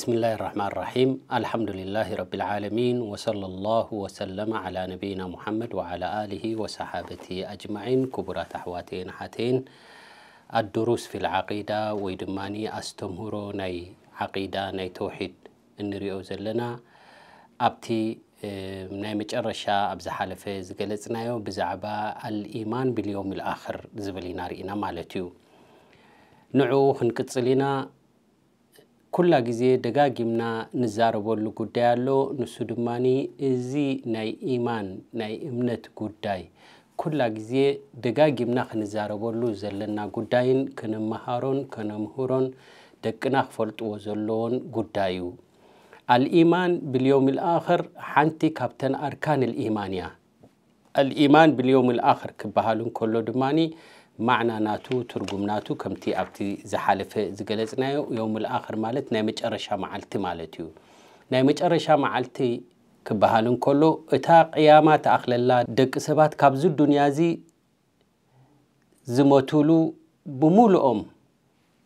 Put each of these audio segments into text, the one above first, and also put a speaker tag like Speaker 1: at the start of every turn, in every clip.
Speaker 1: بسم الله الرحمن الرحيم الحمد لله رب العالمين وصلى الله وسلم على نبينا محمد وعلى آله وصحابته أجمعين كبرات أحواتين حتين الدروس في العقيدة ويدماني أستمهرو ني عقيدة ني توحيد እንሪኦ ዘለና ኣብቲ ናይ መጨረሻ ኣብ ዝሓለፈ ዝገለፅናዮ ብዛዕባ አልኢማን الإيمان باليوم الآخر ኢና ርኢና مالتيو نعو هنكتسلينا ኩላ ግዜ ደጋጊምና ንዛረበሉ ጉዳይ ኣሎ ንሱ ድማ እዚ ናይ ኢማን ናይ እምነት ጉዳይ ኩላ ግዜ ደጋጊምና ክንዛረበሉ ዘለና ጉዳይን ክንመሃሮን ከነምህሮን ደቅና ክፈልጥዎ ዘለዎን ጉዳይ እዩ አልኢማን ብልዮም ልኣክር ሓንቲ ካብተን ኣርካን ልኢማን እያ አልኢማን ብልዮም ልኣክር ክበሃል እንከሎ ድማ معنى ناتو ترجم ناتو كم تي أبتي زحالف زجلسنا يوم الآخر مالت نامج أرشا معلت مالتيو نامج أرشا معلتي كبهالن كله إتا قيامات أخل الله دك سبات كابزو الدنيا زي زموتولو أم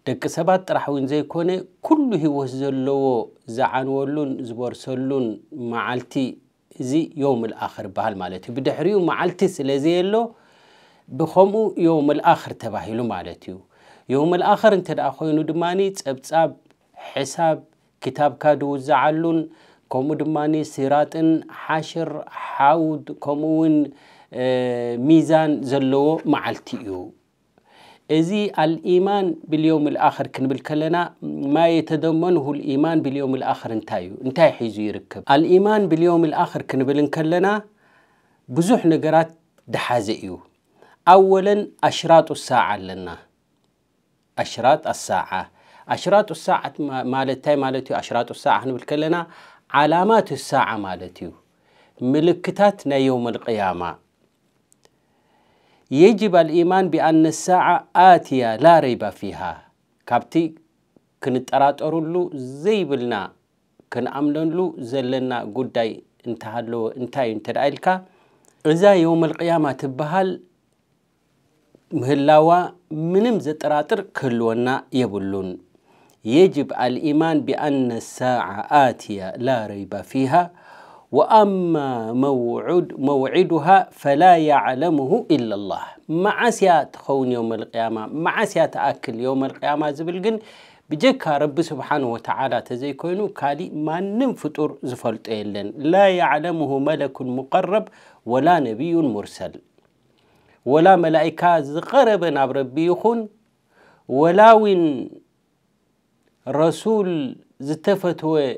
Speaker 1: دك سبات رحون زي كونه كله وزلو زعنولون زبرسلون معلتي زي يوم الآخر بهالمالتي مالتي بدحريو معلتي سلازيلو بخمو يوم الآخر تباهيلو مالاتيو يوم الآخر انت دماني دمانيت ابتساب حساب كتاب كادو زعلون كومو دماني سيراتن حاشر حاود كومون ميزان زلو معلتيو ازي الإيمان باليوم الآخر كنبل كلنا ما يتضمنه الإيمان باليوم الآخر انتايو انتاي حيزو يركب الإيمان باليوم الآخر كنبل كلنا بزوح نقرات دحازئيو أولا أشراط الساعة لنا أشراط الساعة أشراط الساعة مالتي مالتي أشراط الساعة نبل كلنا علامات الساعة مالتي ملكتات يوم القيامة يجب الإيمان بأن الساعة آتية لا ريب فيها كابتي أرات أرولو زي بلنا كنأمن لو زلنا قد انتهى لو انتهى انتهى إذا يوم القيامة تبهل مهلاوا منم زتراتر كلونا يبلون يجب الإيمان بأن الساعة آتية لا ريب فيها وأما موعد موعدها فلا يعلمه إلا الله مع سيات خون يوم القيامة مع سيات أكل يوم القيامة زبلقن بجك رب سبحانه وتعالى تزيكوينو كالي ما ننفطر زفلت إلن لا يعلمه ملك مقرب ولا نبي مرسل ولا ملائكة زقرب نبربي يخون ولا وين رسول زتفتوه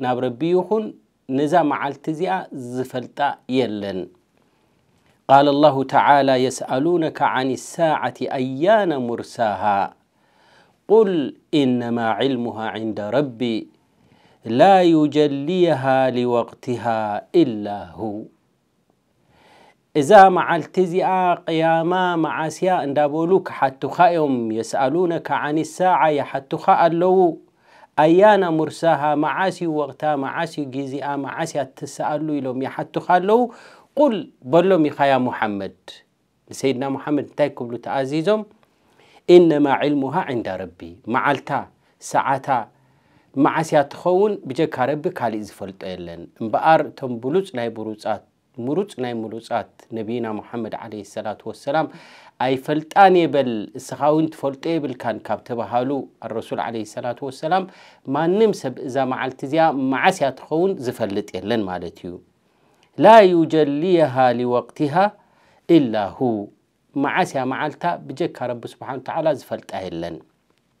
Speaker 1: نبربي يخون نزام على تزياء زفلتا يلن قال الله تعالى يسألونك عن الساعة أيان مرساها قل إنما علمها عند ربي لا يجليها لوقتها إلا هو إذا መዓልቲ እዚኣ ቅያማ መዓስያ እንዳበሉ ክሓቱኻ እዮም የስኣሉነካ ዓኒ ሳዓ ይሓቱኻ ኣለዉ ኣያና ሙርሳሃ መዓስዩ ወቕታ መዓስዩ ጊዜኣ መዓስያ ትሰኣሉ ኢሎም ይሓቱኻ ኣለዉ ቁል በሎም ኢኻ ያ ሙሐመድ ንሰይድና ሙሐመድ እንታይ ክብሉ ተኣዚዞም ኢነማ ዕልሙሃ ዕንዳ ረቢ መዓልታ ሰዓታ መዓስያ ትኸውን ብጀካ ረቢ ካሊእ ዝፈልጦ የለን እምበኣር እቶም ብሉፅ ናይ ብሩፃት مروت ناي مروتات نبينا محمد عليه الصلاة والسلام أي فلتاني بل سخاون تفلتي بل كان كابتبه هالو الرسول عليه الصلاة والسلام ما نمسب إذا ما التزياء مع سيات خون زفلت إلن مالتيو لا يجليها لوقتها إلا هو مع سيا مع التا بجك رب سبحانه وتعالى زفلت إلن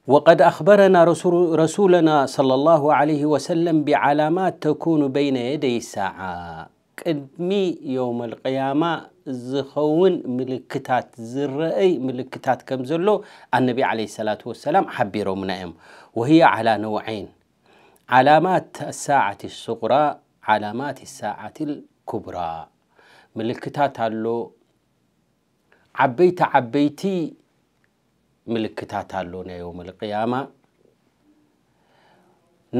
Speaker 1: وقد أخبرنا رسول رسولنا صلى الله عليه وسلم بعلامات تكون بين يدي الساعه قدمي يوم القيامة زخون ملكتات زرأي ملكتات كم كمزلو النبي عليه الصلاة والسلام حبيرو منائم وهي على نوعين علامات الساعة الصغرى علامات الساعة الكبرى ملكتات اللو عبيت عبيتي ملكتات اللو يوم القيامة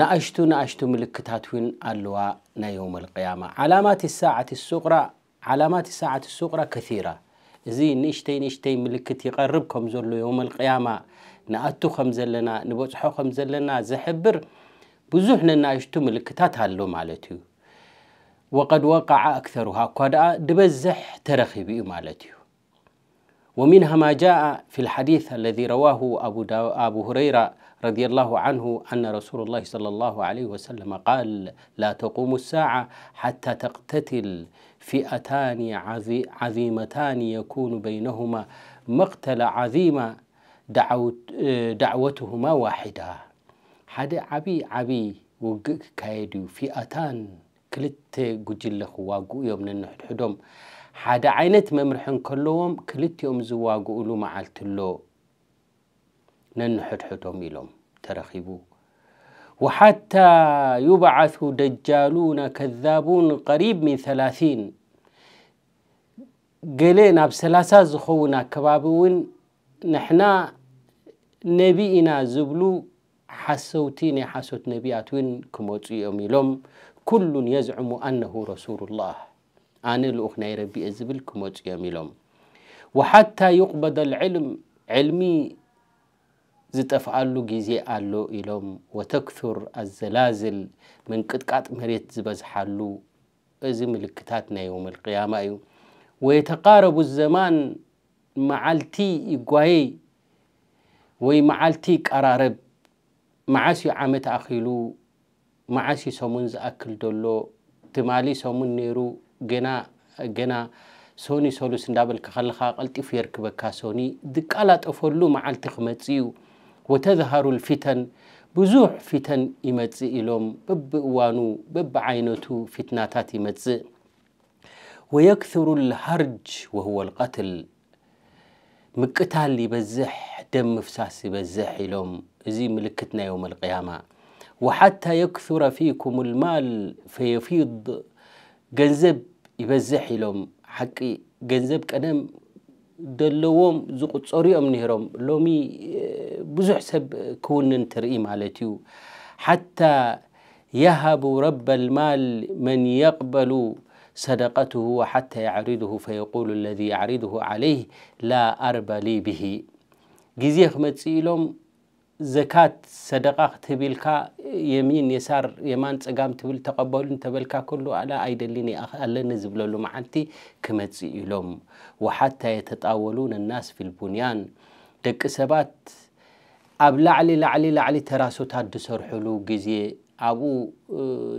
Speaker 1: نأشتو نأشتو ملكتات وين اللواء يوم القيامة علامات الساعة الصغرى علامات الساعة الصغرى كثيرة زي نشتي نشتي ملكت يقربكم زلو يوم القيامة نأتو خمزلنا نبوحو خمزلنا زحبر بزوحنا ناشتو ملكتات هاللو مالتيو وقد وقع أكثرها قد دبزح بيو مالتيو ومنها ما جاء في الحديث الذي رواه أبو, أبو هريرة رضي الله عنه أن رسول الله صلى الله عليه وسلم قال لا تقوم الساعة حتى تقتتل فئتان عظيمتان يكون بينهما مقتل عظيمة دعوت دعوتهما واحدة عبي عبي ዓብይ فئتان كلت قجل ፊኣታን ክልተ ጉጅለ ክዋግኡ حد عينت ممرحن كلهم كلت يوم ክልቲኦም ዝዋግእሉ መዓልቲ ኣሎ حدوم ኢሎም ترخبوا وحتى يبعث دجالون كذابون قريب من ثلاثين قلين أب زخونا كبابون نحنا نبينا زبلو حسوتين حسوت نبياتون كموتي يومي يلوم كل يزعم أنه رسول الله أنا الأخنا ربي أزبل كموتي يومي يلوم وحتى يقبض العلم علمي ዝጠፍኣሉ ግዜ ኣሎ ኢሎም ወተክቱር ኣዘላዝል መንቅጥቃጥ መሬት ዝበዝሓሉ እዚ ምልክታት ናይ ዮም ልቅያማ እዩ ወየተቃረቡ ዘማን መዓልቲ ይጓየ ወይ መዓልቲ ቀራረብ መዓስዩ ዓመት ኣኺሉ መዓስዩ ሰሙን ዝኣክል ደሎ ትማሊ ሰሙን ነይሩ ገና ሶኒ ሰሉስ እንዳበልካ ከለካ ቀልጢፉ የርክበካ ሶኒ ዝቃላጠፈሉ መዓልቲ ክመፅ እዩ وتظهر الفتن بزوح فتن يمتز إلوم ببوانو ببعينتو فتناتات يمتز ويكثر الهرج وهو القتل مكتالي بزح دم مفساس بزح إلوم زي ملكتنا يوم القيامة وحتى يكثر فيكم المال فيفيض جنزب يبزح إلوم حقي جنزب كنم ደለዎም ዝቁፀሩ እዮም ነይሮም ሎሚ ብዙሕ ሰብ ክውንን ትርኢ ማለት እዩ ሓታ የሃቡ ረበ ልማል መን የቅበሉ صدقته وحتى يعرضه فيقول الذي يعرضه عليه لا أرب لي به جزيه متسيلهم زكاة صدقة تبلكا يمين يسار يمان تقام تبل تقبل تبلكا كله على أيدلني ألا نزبل له معانتي كمت يلوم وحتى يتطاولون الناس في البنيان دك سبات أب لعلي لعلي لعلي تراسو تادسر حلو جزي ኣብኡ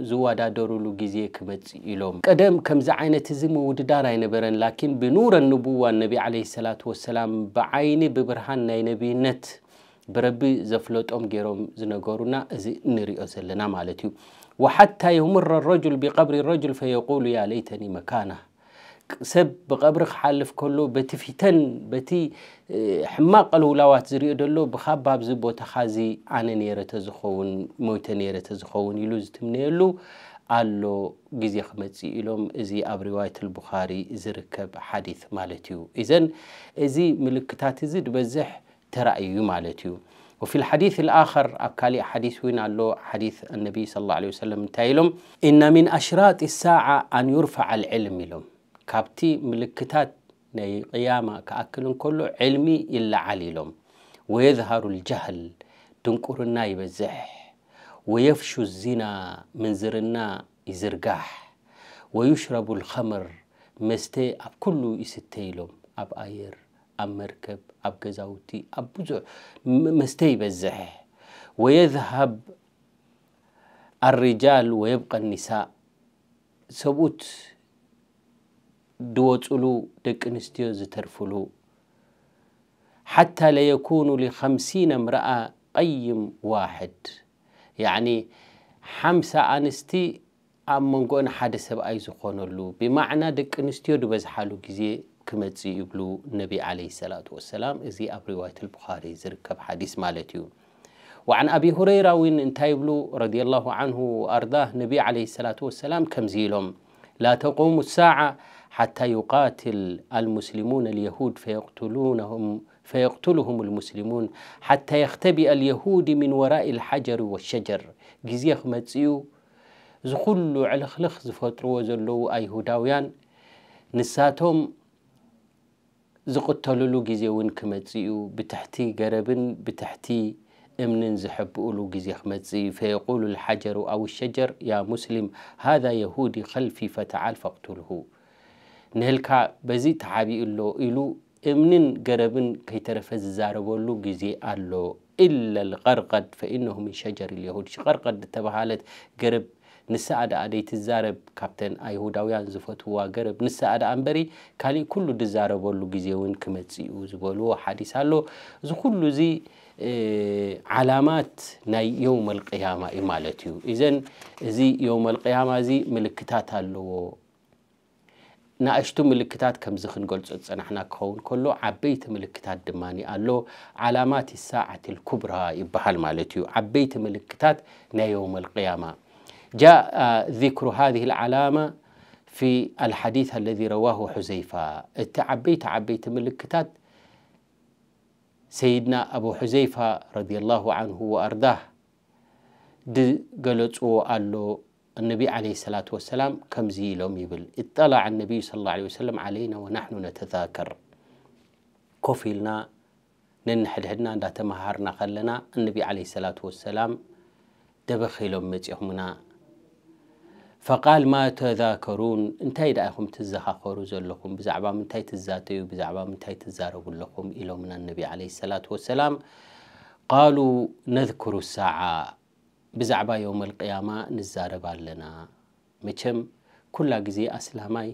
Speaker 1: ዝወዳደሩሉ ግዜ ክመፅእ ኢሎም ቀደም ከምዚ ዓይነት እዚ ምውድዳር ኣይነበረን ላኪን ብኑረ ንቡዋ ነቢ ዓለ ሰላት ወሰላም ብዓይኒ ብብርሃን ናይ ነቢይነት ብረቢ ዘፍለጦም ገይሮም ዝነገሩና እዚ ንሪኦ ዘለና ማለት እዩ ወሓታ የምረ ረጅል ብቀብሪ ረጅል ፈየቁሉ ያ ለይተኒ መካና ሰብ ብቀብሪ ክሓልፍ ከሎ በቲ ፊተን በቲ ሕማቕ ቀልውላዋት ዝሪኦ ደሎ ብኻብ ኣብዚ ቦታ ካዚ ኣነ ነረ ተዝኸውን ሞይተ ነረ ተዝኸውን ኢሉ ዝትምነየሉ ኣሎ ግዜ ክመፅእ ኢሎም እዚ ኣብ ሪዋየት ልቡኻሪ ዝርከብ ሓዲት ማለት እዩ እዘን እዚ ምልክታት እዚ ድበዝሕ ترأيو مالتيو وفي الحديث الآخر أبكالي حديث وين الله حديث النبي صلى الله عليه وسلم تايلوم إن من أشراط الساعة أن يرفع العلم لهم كابتي ملكتات ناي قيامة كأكلن كله علمي إلا علي لهم ويظهر الجهل تنكر الناي بزح ويفشو الزنا من زر زرنا يزرقاح ويشرب الخمر مستي أب كله يستيلهم أب آير أب مركب أب جزاوتي أب بزع مستيب الزهي ويذهب الرجال ويبقى النساء سبوت دوت ألو دك نستيوز ترفلو حتى لا يكون لخمسين امرأة قيم واحد يعني حمسة أنستي أم منقون حادث بأي زخون اللو بمعنى دك نستيوز بزحالو كزي ክመፅ ይብሉ ነቢ ዓለይ ሰላት ወሰላም እዚ ኣብ ሪዋየት البخاري ዝርከብ ሓዲስ مالتيو وعن أبي هريرة وين انتايبلو رضي الله عنه أرضاه نبي عليه الصلاة والسلام كم زيلهم لا تقوم الساعة حتى يقاتل المسلمون اليهود فيقتلونهم فيقتلهم المسلمون حتى يختبئ اليهود من وراء الحجر والشجر جزي خمتسيو زخلو على خلخ زفترو وزلو أيهوداويان نساتهم زقتلولو جزي وين كمتزيو بتحتي جربن بتحتي امنن زحب اولو جزي خمتزي فيقول الحجر او الشجر يا مسلم هذا يهودي خلفي فتعال فاقتله نهلكا بزيت تعابي اللو إلو امنن جربن كي ترفز زاربولو جزي اللو إلا الغرقد فإنه من شجر اليهود شغرقد تبهالت قرب ንስኣ ደኣ ደይትዛረብ ካብተን ኣይሁዳውያን ዝፈትውዋ ገረብ ንስኣ ደኣ እንበሪ ካሊእ ኩሉ ድዛረበሉ ግዜ እውን ክመፅ እዩ ዝበልዎ ሓዲስ ኣሎ እዚ ኩሉ እዚ ዓላማት ናይ ዮውም ልቅያማ እዩ ማለት እዩ እዘን እዚ ዮውም ልቅያማ እዚ ምልክታት ኣለዎ ንኣሽቱ ምልክታት ከምዚ ክንገልፆ ዝፀናሕና ክኸውን ከሎ ዓበይቲ ምልክታት ድማኒ ኣሎ ዓላማት ሳዓት ልኩብራ ይበሃል ማለት እዩ ዓበይቲ ምልክታት ናይ ዮውም ልቅያማ جاء آه، ذكر هذه العلامة في الحديث الذي رواه حذيفة التعبي تعبي الكتاب سيدنا أبو حذيفة رضي الله عنه وأرضاه دقلتو له النبي عليه الصلاة والسلام كم زي لهم يبل اطلع النبي صلى الله عليه وسلم علينا ونحن نتذاكر كفلنا ننحدحدنا تمهرنا خلنا النبي عليه الصلاة والسلام ደበኺሎም መፂኹምና ፈቃል ማ ተዛከሩን እንታይ ደኣ ኢኹም ትዘኻኸሩ ዘለኹም ብዛዕባ ምንታይ ትዛተዩ ብዛዕባ ምንታይ ትዛረቡ ኣለኹም ኢሎምና ነቢ ዓለ ሰላት ወሰላም ቃሉ ነذክሩ ሳዓ ብዛዕባ ዮም ልቅያማ ንዛረብ ኣለና መቸም ኩላ ግዜ ኣስላማይ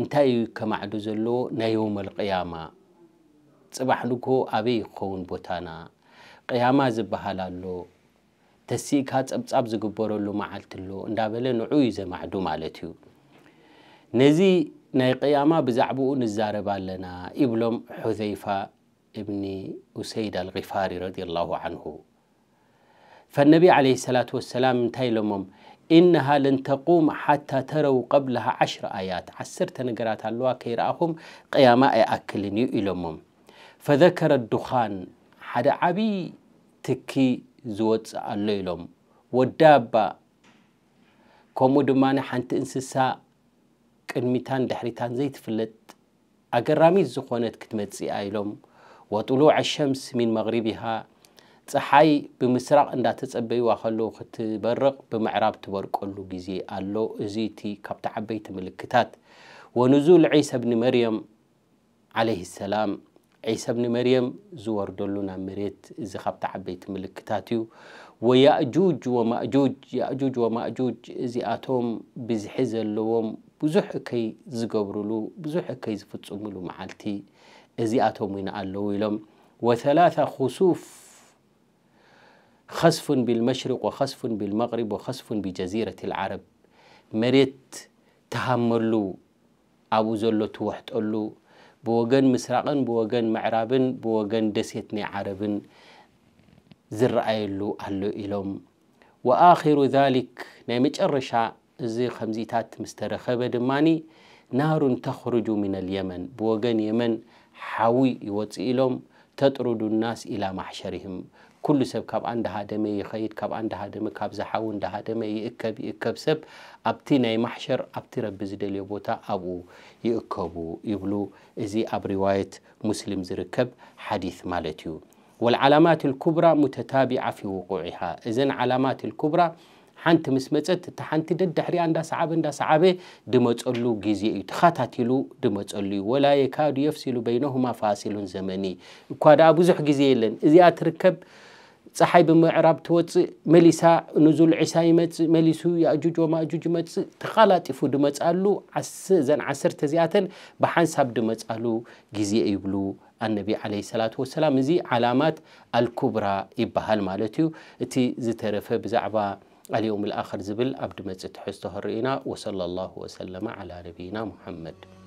Speaker 1: እንታይ እዩ ከማዕዱ ዘለዎ ናይ ዮም ልቅያማ ፅባሕ ንጎ ኣበይ ክኸውን ቦታና ቅያማ ዝበሃል ኣሎ تسيكها تبصاب زجبر له ما عالتلو ندابلا نعوي زي معدوم على تيو نزي نقيامة بزعبو نزارب لنا إبلم حذيفة ابني أسيد الغفاري رضي الله عنه فالنبي عليه الصلاة والسلام تايلمم إنها لن تقوم حتى تروا قبلها عشر آيات عسر تنقرات الله كي رأهم قيامة أكلن يؤلمم فذكر الدخان حد عبي تكي ዝወፅእ ኣሎ ኢሎም ወዳባ ከምኡ ድማ ሓንቲ እንስሳ ቅድሚታን ድሕሪታን ዘይትፍለጥ ኣገራሚት ዝኾነት ክትመፅኣ ኢሎም ወጥሉዕ ሸምስ ሚን መغሪቢሃ ፀሓይ ብምስራቅ እንዳተፀበይዋ ከለዉ ክትበርቕ ብምዕራብ ትበርቀሉ ግዜ ኣሎ እዚ እቲ ካብቲ ዓበይቲ ምልክታት ወንዙል ዒሳ ብኒ መርየም ዓለይህ ሰላም عيسى بن مريم زور دولنا مريت إذا خبت عبيت ملك تاتيو ويا ويأجوج ومأجوج يأجوج ومأجوج إذا أتوم بزحز اللوم بزح كي زقبرلو بزح كي زفتصملو معالتي إذا آتهم من اللويلم وثلاثة خسوف خسف بالمشرق وخسف بالمغرب وخسف بجزيرة العرب مريت تهمرلو أبو زلو توحت قلو بوغن مسرقن بوغن معرابن بوغن دسيتني عربن زر زرعيلو هلو إلوم وآخر ذلك نيمج الرشاء زي خمزيتات مستر مسترخب دماني نار تخرج من اليمن بوغن يمن حوي يوطي إلوم تطرد الناس إلى محشرهم ኩሉ ሰብ ካብ እንዳሃደመ ይኸይድ ካብ እንዳሃደመ ካብ ዝሓው እንዳሃደመ ይእከብ ይእከብ ሰብ ኣብቲ ናይ ማሕሸር ኣብቲ ረቢ ዝደልዮ ቦታ ኣብኡ ይእከቡ ይብሉ እዚ ኣብ ሪዋየት ሙስሊም ዝርከብ ሓዲث ማለት እዩ ወልዓላማት ልኩብራ ሙተታቢዓ ፊ ውቁዕሃ እዘን ዓላማት ልኩብራ ሓንቲ ምስ መፀት እቲ ሓንቲ ደድሕሪያ እንዳሰዓበ እንዳሰዓበ ድመፀሉ ግዜ እዩ ተኸታቲሉ ድመፀሉ እዩ ወላ የካዱ የፍሲሉ በይነሁማ ፋሲሉን ዘመኒ እኳ ደኣ ብዙሕ ግዜ የለን እዚኣ ትርከብ صحي بمعرب توت مليسا نزول عيسى يمتس مليسو يأجوج وما أجوج يمتس تخالات يفو دمتس قالو عس زن عسر تزياتن بحنساب دمتس قالو جزي يبلو النبي عليه الصلاة والسلام زي علامات الكبرى إبهال مالتي تي زترف بزعبا اليوم الآخر زبل عبد دمتس تحس تهرئنا وصلى الله وسلم على نبينا محمد